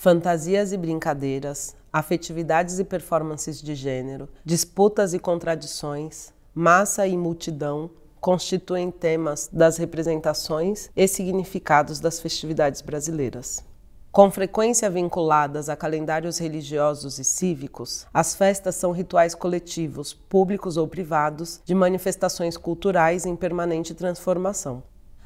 fantasias e brincadeiras, afetividades e performances de gênero, disputas e contradições, massa e multidão constituem temas das representações e significados das festividades brasileiras. Com frequência vinculadas a calendários religiosos e cívicos, as festas são rituais coletivos, públicos ou privados, de manifestações culturais em permanente transformação.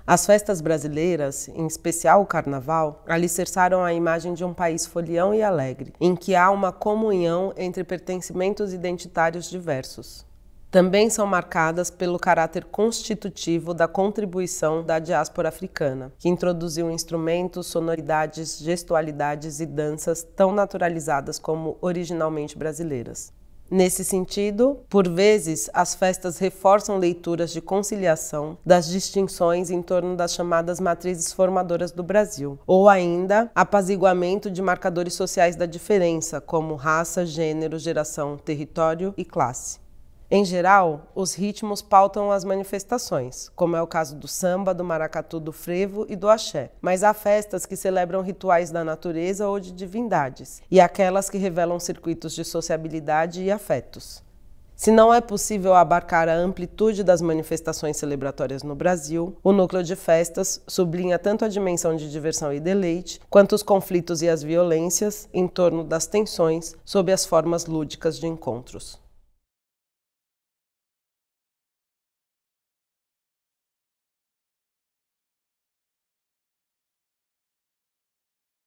As festas brasileiras, em especial o carnaval, alicerçaram a imagem de um país folião e alegre, em que há uma comunhão entre pertencimentos identitários diversos. Também são marcadas pelo caráter constitutivo da contribuição da diáspora africana, que introduziu instrumentos, sonoridades, gestualidades e danças tão naturalizadas como originalmente brasileiras. Nesse sentido, por vezes, as festas reforçam leituras de conciliação das distinções em torno das chamadas matrizes formadoras do Brasil, ou ainda apaziguamento de marcadores sociais da diferença, como raça, gênero, geração, território e classe. Em geral, os ritmos pautam as manifestações, como é o caso do samba, do maracatu, do frevo e do axé. Mas há festas que celebram rituais da natureza ou de divindades, e aquelas que revelam circuitos de sociabilidade e afetos. Se não é possível abarcar a amplitude das manifestações celebratórias no Brasil, o núcleo de festas sublinha tanto a dimensão de diversão e deleite, quanto os conflitos e as violências em torno das tensões sob as formas lúdicas de encontros.